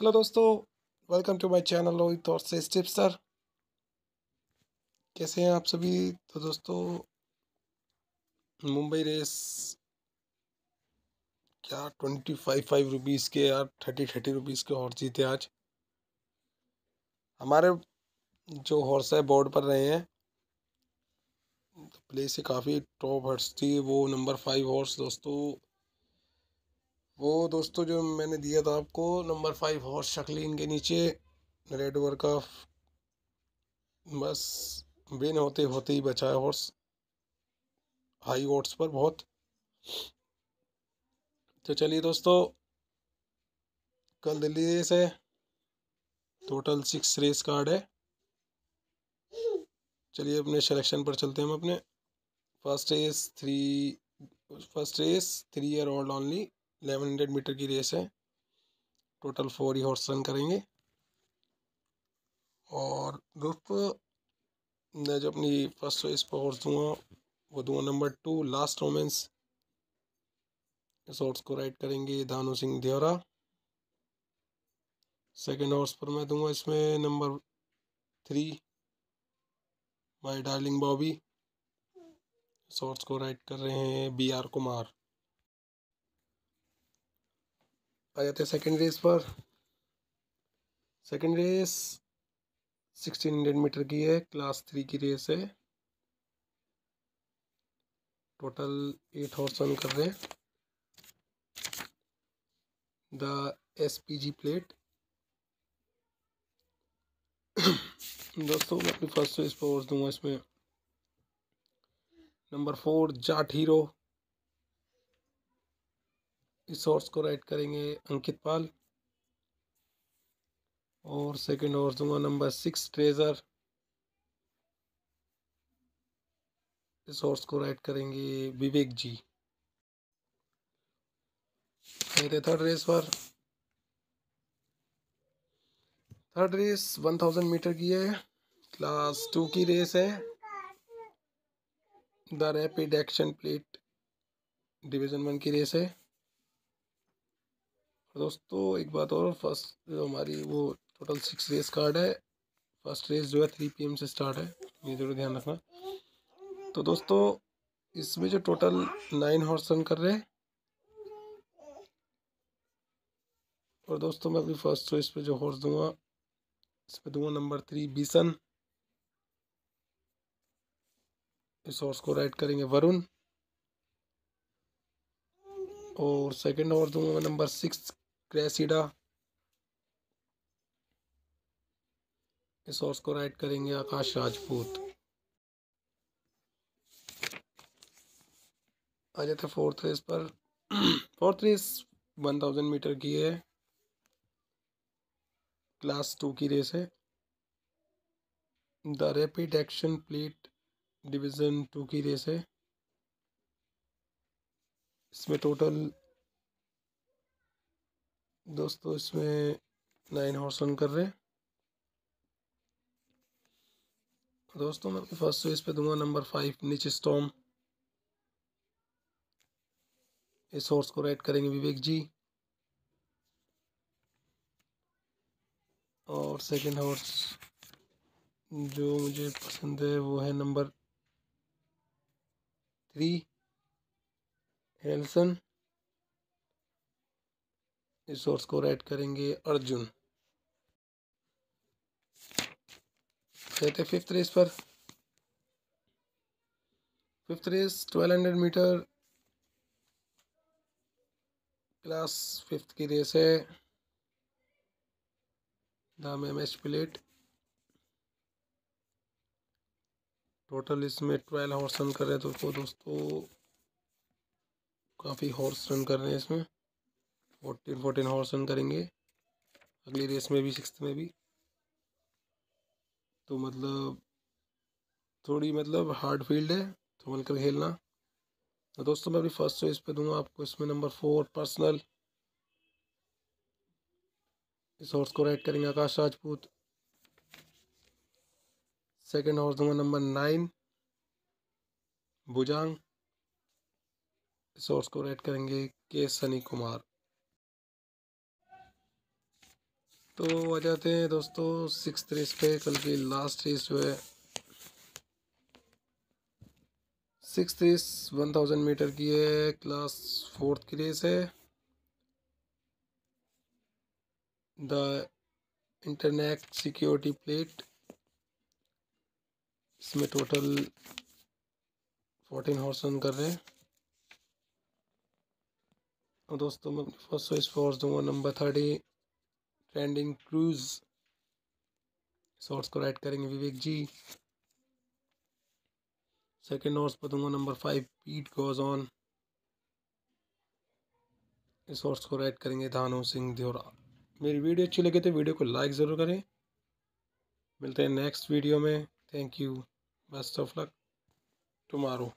hello दोस्तों welcome to my channel Rohit और से स्टिप्सर कैसे हैं आप सभी तो दोस्तों मुंबई रेस क्या ट्वेंटी फाइव फाइव रुपीज़ के यार थर्टी थर्टी रुपीज़ के हॉर्स जीते आज हमारे जो हॉर्स है बोर्ड पर रहे हैं तो प्ले से काफ़ी टॉप हर्ट्स थी वो नंबर फाइव हॉर्स दोस्तों वो दोस्तों जो मैंने दिया था आपको नंबर फाइव हॉर्स शक्लीन के नीचे रेड वर्क ऑफ बस विन होते होते ही बचा है हॉर्स हाई वोट्स पर बहुत तो चलिए दोस्तों कल दिल्ली रेस है टोटल सिक्स रेस कार्ड है चलिए अपने सिलेक्शन पर चलते हैं हम अपने first race three first race three year old only eleven hundred metre की रेस है टोटल फोर ही हॉर्स रन करेंगे और ग्रुप ने जो अपनी फर्स्ट रेस पर हॉर्स दूंगा वो दूंगा नंबर टू लास्ट रोमेंस इस हॉर्स को राइड करेंगे धानु सिंह देवरा सेकेंड हॉर्स पर मैं दूंगा इसमें number three my darling Bobby इस को राइड कर रहे हैं बी आर कुमार आ जाते हैं सेकेंड रेस पर second race sixteen hundred metre की है क्लास थ्री की रेस है टोटल एट हॉर्स रन कर रहे हैं the S P G plate दोस्तों मैं अपनी फर्स्ट रेस पर दूंगा इसमें नंबर फोर जाट हीरो इस हॉर्स को राइड करेंगे अंकित पाल और सेकंड हॉर्स दूंगा नंबर सिक्स ट्रेजर इस हॉर्स को राइड करेंगे विवेक जी मेरे थर्ड रेस पर third race one thousand metre की है क्लास टू की रेस है the rapid action plate division one की रेस है दोस्तों एक बात और फर्स्ट जो हमारी वो टोटल सिक्स रेस कार्ड है फर्स्ट रेस जो है थ्री पी से स्टार्ट है ये जरूर ध्यान रखना तो दोस्तों इसमें जो टोटल नाइन हॉर्स रन कर रहे हैं और दोस्तों मैं अभी फर्स्ट चॉइस पे जो हॉर्स दूंगा इस पर दूंगा नंबर थ्री बीसन इस हॉर्स को राइड करेंगे वरुण और सेकंड हॉर्स दूंगा मैं नंबर सिक्स क्रेसिडा इस सोर्स को राइट करेंगे आकाश राजपूत आ जाते फोर्थ रेस पर fourth race one thousand metre की है क्लास टू की रेस है the rapid action plate division two की रेस है इसमें टोटल दोस्तों इसमें नाइन हॉर्स रन कर रहे दोस्तों मैं फर्स्ट रेस पे दूंगा नंबर फाइव निच स्टॉम इस हॉर्स को राइड करेंगे विवेक जी और सेकंड हॉर्स जो मुझे पसंद है वो है नंबर थ्री हेल्सन इस सोर्स को राइट करेंगे अर्जुन कहते फिफ्थ रेस पर fifth race twelve hundred metre class fifth की रेस है दाम एम एच प्लेट टोटल इसमें ट्वेल्व हॉर्स रन कर रहे हैं तो दोस्तों काफ़ी हॉर्स रन कर रहे हैं इसमें फोर्टीन फोर्टीन हॉर्स रन करेंगे अगली रेस में भी सिक्स में भी तो मतलब थोड़ी मतलब हार्ड फील्ड है तो बनकर खेलना तो दोस्तों मैं अभी फर्स्ट चॉइस पे दूंगा आपको इसमें नंबर फोर पर्सनल इस हॉर्स को राइड करेंगे आकाश राजपूत सेकंड हॉर्स दूंगा नंबर नाइन भुजांग इस हॉर्स को राइड करेंगे के सनी कुमार तो आ जाते हैं दोस्तों सिक्स रेस पे कल की लास्ट रेस जो है six race one thousand metre की है क्लास फोर्थ की रेस है द इंटरनेट सिक्योरिटी प्लेट इसमें टोटल फोर्टीन हॉर्स रन कर रहे हैं और दोस्तों मैं अपनी फर्स्ट चॉइस फॉर्स दूंगा number thirty trending cruise horse को राइट करेंगे विवेक जी सेकेंड नोट्स पर दूंगा number five Pete goes on इस शॉर्ट्स को राइट करेंगे धानु सिंह देवरा मेरी वीडियो अच्छी लगे तो वीडियो को लाइक ज़रूर करें मिलते हैं नेक्स्ट वीडियो में thank you best of luck tomorrow